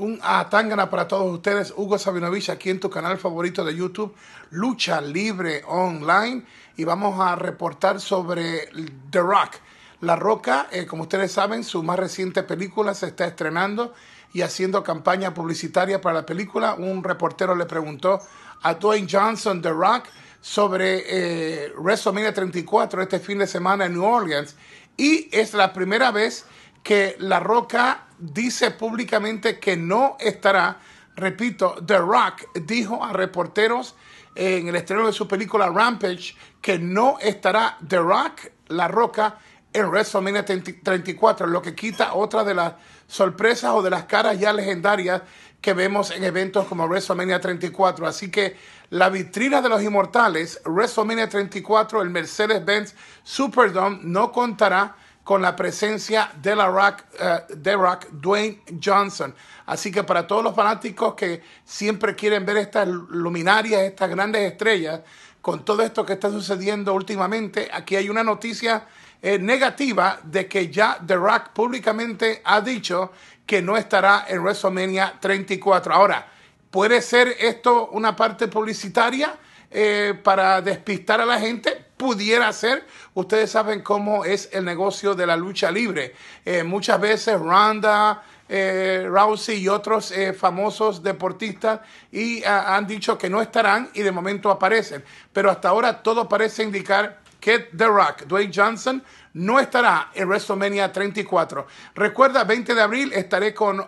Un atángana para todos ustedes. Hugo Sabinovich aquí en tu canal favorito de YouTube, Lucha Libre Online. Y vamos a reportar sobre The Rock. La Roca, eh, como ustedes saben, su más reciente película se está estrenando y haciendo campaña publicitaria para la película. Un reportero le preguntó a Dwayne Johnson, The Rock, sobre eh, WrestleMania 34 este fin de semana en New Orleans. Y es la primera vez que La Roca dice públicamente que no estará. Repito, The Rock dijo a reporteros en el estreno de su película Rampage que no estará The Rock, La Roca, en WrestleMania 34, lo que quita otra de las sorpresas o de las caras ya legendarias que vemos en eventos como WrestleMania 34. Así que la vitrina de los inmortales, WrestleMania 34, el Mercedes-Benz Superdome, no contará con la presencia de la Rock, eh, de Dwayne Johnson. Así que para todos los fanáticos que siempre quieren ver estas luminarias, estas grandes estrellas, con todo esto que está sucediendo últimamente, aquí hay una noticia eh, negativa de que ya The Rock públicamente ha dicho que no estará en WrestleMania 34. Ahora, ¿puede ser esto una parte publicitaria eh, para despistar a la gente? pudiera ser. Ustedes saben cómo es el negocio de la lucha libre. Eh, muchas veces Ronda, eh, Rousey y otros eh, famosos deportistas y, ah, han dicho que no estarán y de momento aparecen. Pero hasta ahora todo parece indicar que The Rock, Dwayne Johnson, no estará en WrestleMania 34. Recuerda, 20 de abril estaré con,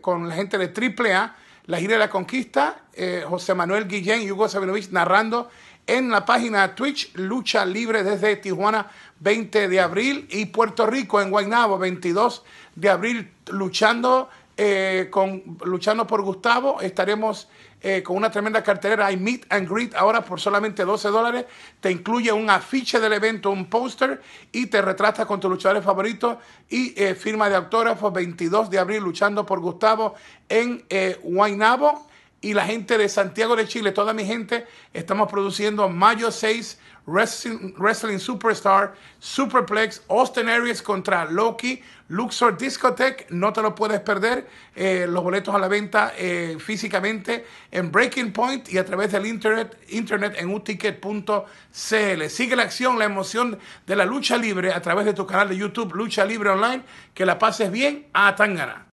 con la gente de AAA, la gira de la conquista, José Manuel Guillén y Hugo Sabinovich narrando en la página Twitch Lucha Libre desde Tijuana 20 de abril y Puerto Rico en Guaynabo 22 de abril luchando eh, con luchando por Gustavo estaremos eh, con una tremenda cartelera hay meet and greet ahora por solamente 12 dólares te incluye un afiche del evento un póster y te retratas con tus luchadores favoritos y eh, firma de autógrafos 22 de abril luchando por Gustavo en Guaynabo y la gente de Santiago de Chile, toda mi gente, estamos produciendo mayo 6 Wrestling, Superstar, Superplex, Austin Aries contra Loki, Luxor Discotech, no te lo puedes perder, eh, los boletos a la venta eh, físicamente en Breaking Point y a través del internet, internet en uticket.cl. Sigue la acción, la emoción de la lucha libre a través de tu canal de YouTube Lucha Libre Online, que la pases bien a Tangana.